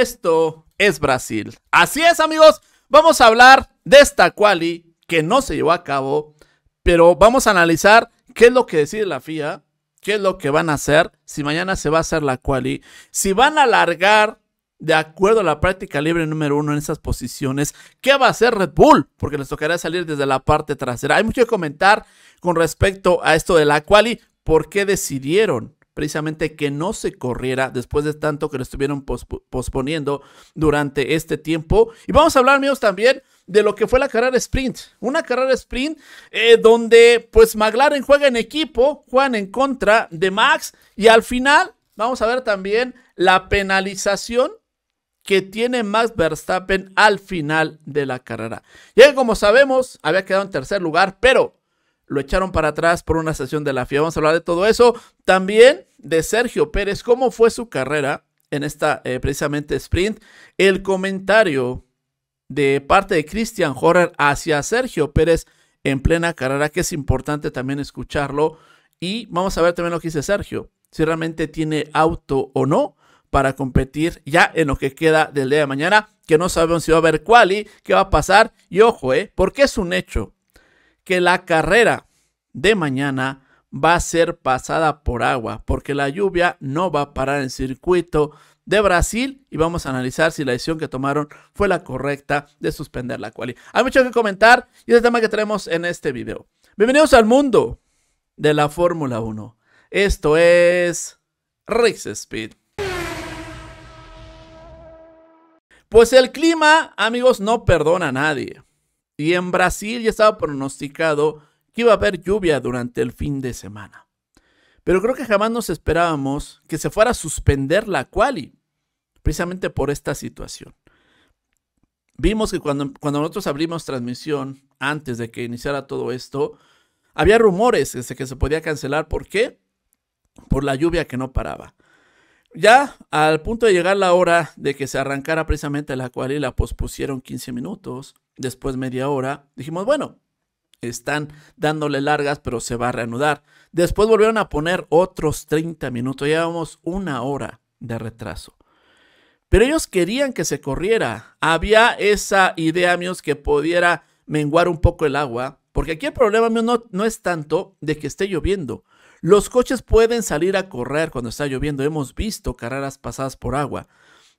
Esto es Brasil. Así es, amigos. Vamos a hablar de esta quali que no se llevó a cabo, pero vamos a analizar qué es lo que decide la FIA, qué es lo que van a hacer, si mañana se va a hacer la quali, si van a alargar de acuerdo a la práctica libre número uno en esas posiciones. ¿Qué va a hacer Red Bull? Porque les tocará salir desde la parte trasera. Hay mucho que comentar con respecto a esto de la quali. ¿Por qué decidieron precisamente que no se corriera después de tanto que lo estuvieron posponiendo durante este tiempo. Y vamos a hablar, amigos, también de lo que fue la carrera sprint. Una carrera sprint eh, donde pues McLaren juega en equipo, juegan en contra de Max y al final vamos a ver también la penalización que tiene Max Verstappen al final de la carrera. Ya que como sabemos había quedado en tercer lugar, pero lo echaron para atrás por una sesión de la FIA. Vamos a hablar de todo eso. También de Sergio Pérez, cómo fue su carrera en esta eh, precisamente sprint. El comentario de parte de Christian Horner hacia Sergio Pérez en plena carrera, que es importante también escucharlo. Y vamos a ver también lo que dice Sergio, si realmente tiene auto o no para competir ya en lo que queda del día de mañana, que no sabemos si va a haber quali, qué va a pasar. Y ojo, eh, porque es un hecho que la carrera de mañana va a ser pasada por agua, porque la lluvia no va a parar en el circuito de Brasil y vamos a analizar si la decisión que tomaron fue la correcta de suspender la quali. Hay mucho que comentar y es el tema que tenemos en este video. Bienvenidos al mundo de la Fórmula 1. Esto es Rix Speed. Pues el clima, amigos, no perdona a nadie. Y en Brasil ya estaba pronosticado que iba a haber lluvia durante el fin de semana. Pero creo que jamás nos esperábamos que se fuera a suspender la quali, precisamente por esta situación. Vimos que cuando, cuando nosotros abrimos transmisión, antes de que iniciara todo esto, había rumores de que se podía cancelar. ¿Por qué? Por la lluvia que no paraba. Ya al punto de llegar la hora de que se arrancara precisamente la cual la pospusieron 15 minutos. Después media hora, dijimos, bueno, están dándole largas, pero se va a reanudar. Después volvieron a poner otros 30 minutos, llevamos una hora de retraso. Pero ellos querían que se corriera. Había esa idea, amigos, que pudiera menguar un poco el agua. Porque aquí el problema, amigos, no es tanto de que esté lloviendo. Los coches pueden salir a correr cuando está lloviendo. Hemos visto carreras pasadas por agua.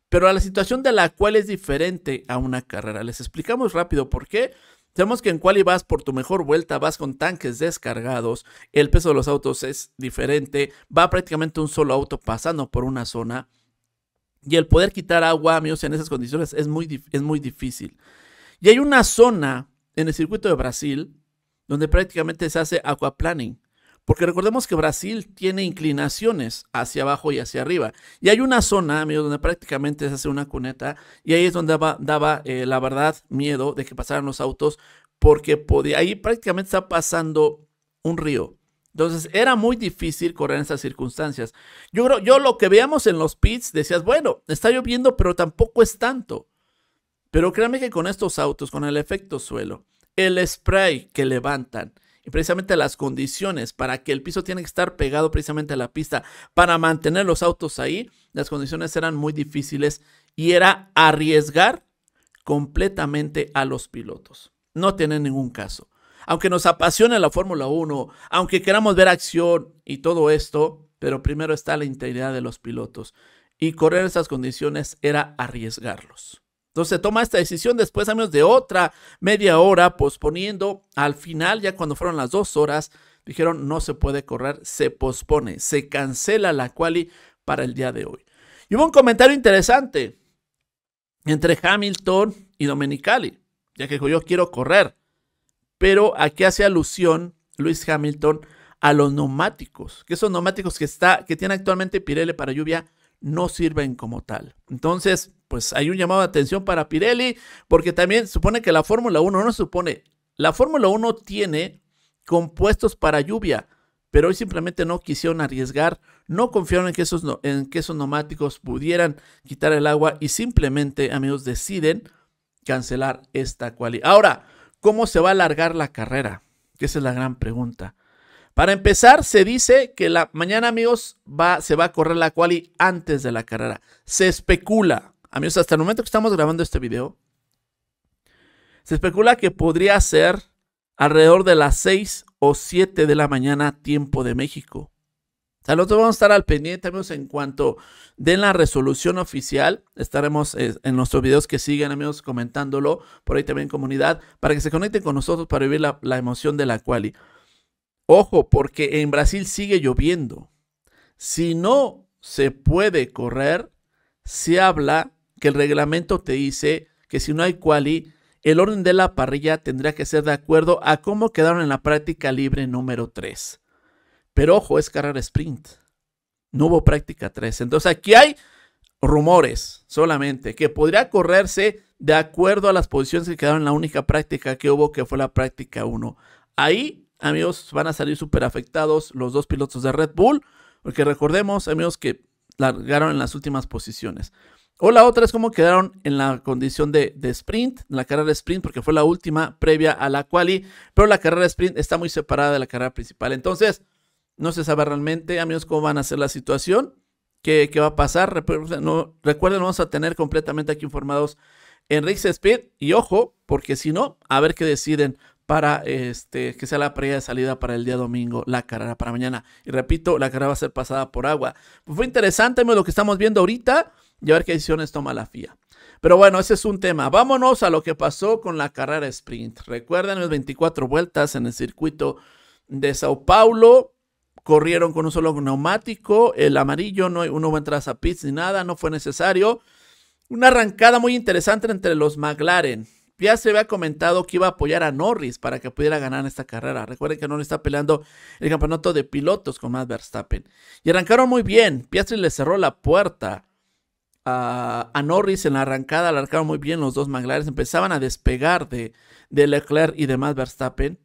Pero a la situación de la cual es diferente a una carrera. Les explicamos rápido por qué. Sabemos que en quali vas por tu mejor vuelta, vas con tanques descargados, el peso de los autos es diferente, va prácticamente un solo auto pasando por una zona y el poder quitar agua, amigos, en esas condiciones es muy, es muy difícil. Y hay una zona en el circuito de Brasil donde prácticamente se hace aquaplaning. Porque recordemos que Brasil tiene inclinaciones hacia abajo y hacia arriba. Y hay una zona, amigos, donde prácticamente se hace una cuneta. Y ahí es donde daba, eh, la verdad, miedo de que pasaran los autos. Porque podía, ahí prácticamente está pasando un río. Entonces era muy difícil correr en esas circunstancias. Yo yo lo que veíamos en los pits, decías, bueno, está lloviendo, pero tampoco es tanto. Pero créanme que con estos autos, con el efecto suelo, el spray que levantan, precisamente las condiciones para que el piso tiene que estar pegado precisamente a la pista para mantener los autos ahí, las condiciones eran muy difíciles y era arriesgar completamente a los pilotos. No tiene ningún caso. Aunque nos apasione la Fórmula 1, aunque queramos ver acción y todo esto, pero primero está la integridad de los pilotos. Y correr esas condiciones era arriesgarlos. Entonces se toma esta decisión después, menos de otra media hora, posponiendo al final, ya cuando fueron las dos horas, dijeron no se puede correr, se pospone, se cancela la quali para el día de hoy. Y hubo un comentario interesante entre Hamilton y Domenicali, ya que dijo yo quiero correr, pero aquí hace alusión Luis Hamilton a los neumáticos, que esos neumáticos que, está, que tiene actualmente Pirelli para lluvia no sirven como tal. Entonces, pues hay un llamado de atención para Pirelli, porque también supone que la Fórmula 1 no supone, la Fórmula 1 tiene compuestos para lluvia, pero hoy simplemente no quisieron arriesgar, no confiaron en que esos, en que esos neumáticos pudieran quitar el agua y simplemente, amigos, deciden cancelar esta cualidad. Ahora, ¿cómo se va a alargar la carrera? Que esa es la gran pregunta. Para empezar, se dice que la mañana, amigos, va, se va a correr la quali antes de la carrera. Se especula, amigos, hasta el momento que estamos grabando este video, se especula que podría ser alrededor de las 6 o 7 de la mañana, tiempo de México. nosotros vamos a estar al pendiente, amigos, en cuanto den la resolución oficial. Estaremos eh, en nuestros videos que siguen, amigos, comentándolo por ahí también en comunidad, para que se conecten con nosotros para vivir la, la emoción de la quali. Ojo, porque en Brasil sigue lloviendo. Si no se puede correr, se habla que el reglamento te dice que si no hay quali, el orden de la parrilla tendría que ser de acuerdo a cómo quedaron en la práctica libre número 3. Pero ojo, es carrera sprint. No hubo práctica 3. Entonces aquí hay rumores solamente que podría correrse de acuerdo a las posiciones que quedaron en la única práctica que hubo, que fue la práctica 1. Ahí amigos, van a salir súper afectados los dos pilotos de Red Bull, porque recordemos, amigos, que largaron en las últimas posiciones. O la otra es cómo quedaron en la condición de, sprint, la carrera de sprint, porque fue la última previa a la quali, pero la carrera de sprint está muy separada de la carrera principal. Entonces, no se sabe realmente, amigos, cómo van a ser la situación, qué, va a pasar. recuerden, vamos a tener completamente aquí informados en Speed y ojo, porque si no, a ver qué deciden para este, que sea la previa de salida para el día domingo, la carrera para mañana. Y repito, la carrera va a ser pasada por agua. Pues, fue interesante lo que estamos viendo ahorita y a ver qué decisiones toma la FIA. Pero bueno, ese es un tema. Vámonos a lo que pasó con la carrera sprint. Recuerden, las 24 vueltas en el circuito de Sao Paulo. Corrieron con un solo neumático, el amarillo, no, hay hubo buen a pits ni nada, no fue necesario. Una arrancada muy interesante entre los McLaren. Piastri había comentado que iba a apoyar a Norris para que pudiera ganar esta carrera. Recuerden que Norris está peleando el campeonato de pilotos con Matt Verstappen. Y arrancaron muy bien. Piastri le cerró la puerta a, Norris en la arrancada. arrancaron muy bien los dos manglares. Empezaban a despegar de, Leclerc y de Matt Verstappen.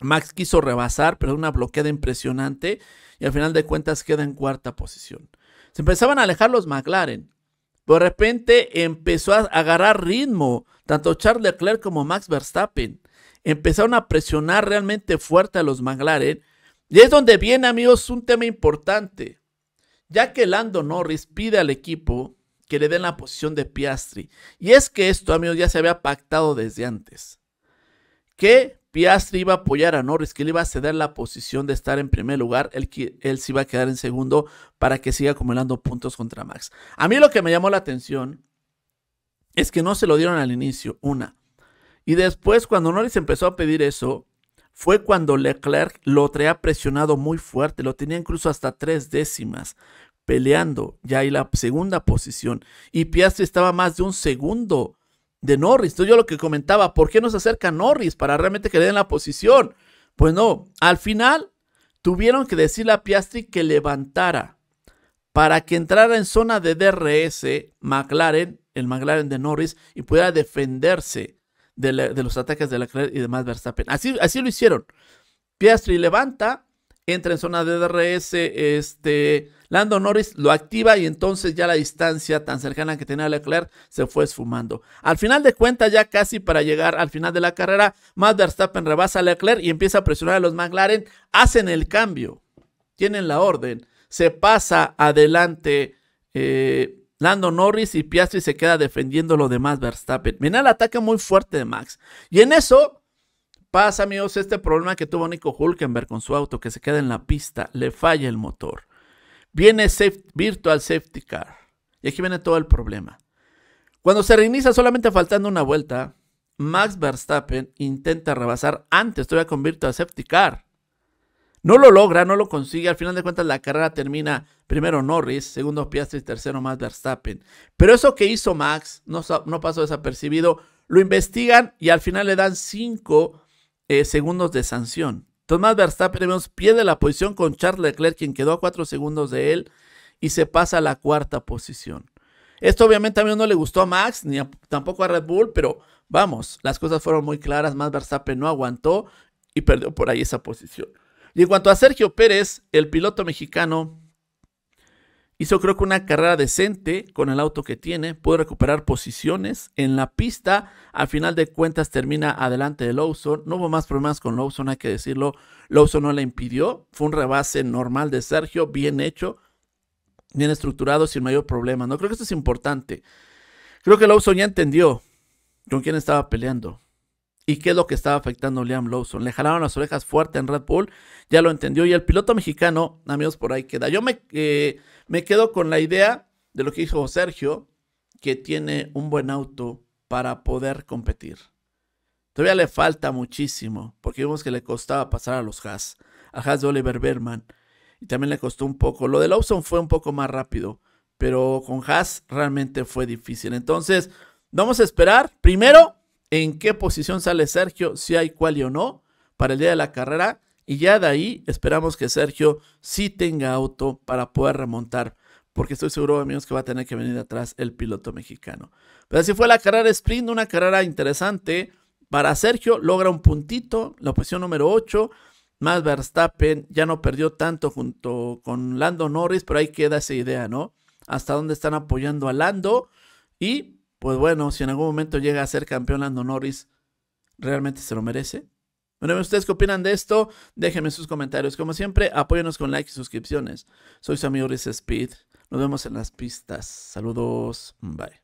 Max quiso rebasar, pero una bloqueada impresionante. Y al final de cuentas queda en cuarta posición. Se empezaban a alejar los McLaren de repente empezó a agarrar ritmo, tanto Charles Leclerc como Max Verstappen. Empezaron a presionar realmente fuerte a los McLaren. Y es donde viene, amigos, un tema importante. Ya que Lando Norris pide al equipo que le den la posición de Piastri. Y es que esto, amigos, ya se había pactado desde antes. Que Piastri iba a apoyar a Norris, que le iba a ceder la posición de estar en primer lugar, él, él se iba a quedar en segundo para que siga acumulando puntos contra Max. A mí lo que me llamó la atención es que no se lo dieron al inicio, una. Y después cuando Norris empezó a pedir eso, fue cuando Leclerc lo traía presionado muy fuerte, lo tenía incluso hasta tres décimas peleando ya ahí la segunda posición y Piastri estaba más de un segundo de Norris. Entonces yo lo que comentaba, ¿por qué no se acerca Norris para realmente que le den la posición? Pues no, al final tuvieron que decirle a Piastri que levantara para que entrara en zona de DRS McLaren, el McLaren de Norris, y pudiera defenderse de, los ataques de Leclerc y demás, Verstappen. Así, así lo hicieron. Piastri levanta, entra en zona de DRS, este, Lando Norris lo activa y entonces ya la distancia tan cercana que tenía Leclerc se fue esfumando. Al final de cuentas, ya casi para llegar al final de la carrera, Max Verstappen rebasa a Leclerc y empieza a presionar a los McLaren, hacen el cambio, tienen la orden, se pasa adelante. Eh, Lando Norris y Piastri se queda defendiendo lo de Max Verstappen. Mirá el ataque muy fuerte de Max. Y en eso, Pasa, amigos, este problema que tuvo Nico Hulkenberg con su auto que se queda en la pista, le falla el motor. Viene Virtual Safety Car. Y aquí viene todo el problema. Cuando se reinicia solamente faltando una vuelta, Max Verstappen intenta rebasar antes todavía con Virtual Safety Car. No lo logra, no lo consigue. Al final de cuentas, la carrera termina primero Norris, segundo Piastri, tercero Max Verstappen. Pero eso que hizo Max no, no pasó desapercibido. Lo investigan y al final le dan cinco... Eh, segundos de sanción. Tomás Verstappen pierde la posición con Charles Leclerc, quien quedó a cuatro segundos de él y se pasa a la cuarta posición. Esto obviamente a mí no le gustó a Max, ni tampoco a Red Bull, pero vamos, las cosas fueron muy claras. Más Verstappen no aguantó y perdió por ahí esa posición. Y en cuanto a Sergio Pérez, el piloto mexicano, Hizo creo que una carrera decente con el auto que tiene, pudo recuperar posiciones en la pista, al final de cuentas termina adelante de Lawson, no hubo más problemas con Lawson, hay que decirlo, Lawson no le impidió, fue un rebase normal de Sergio, bien hecho, bien estructurado, sin mayor problema, ¿no? Creo que esto es importante. Creo que Lawson ya entendió con quién estaba peleando. ¿Y qué es lo que estaba afectando a Liam Lawson? Le jalaron las orejas fuerte en Red Bull, ya lo entendió. Y el piloto mexicano, amigos, por ahí queda. Yo me, eh, me quedo con la idea de lo que dijo Sergio, que tiene un buen auto para poder competir. Todavía le falta muchísimo, porque vimos que le costaba pasar a los Haas, a Haas de Oliver Berman, y también le costó un poco. Lo de Lawson fue un poco más rápido, pero con Haas realmente fue difícil. Entonces, vamos a esperar primero en qué posición sale Sergio, si hay cual o no, para el día de la carrera. Y ya de ahí esperamos que Sergio sí tenga auto para poder remontar, porque estoy seguro, amigos, que va a tener que venir atrás el piloto mexicano. Pero así fue la carrera sprint, una carrera interesante. Para Sergio logra un puntito, la posición número 8. Más Verstappen ya no perdió tanto junto con Lando Norris, pero ahí queda esa idea, ¿no? Hasta dónde están apoyando a Lando. Y pues bueno, si en algún momento llega a ser campeón Andonoris, ¿realmente se lo merece? Bueno, ¿ustedes qué opinan de esto? Déjenme sus comentarios. Como siempre, apóyanos con likes y suscripciones. Soy su amigo Speed. Nos vemos en las pistas. Saludos. Bye.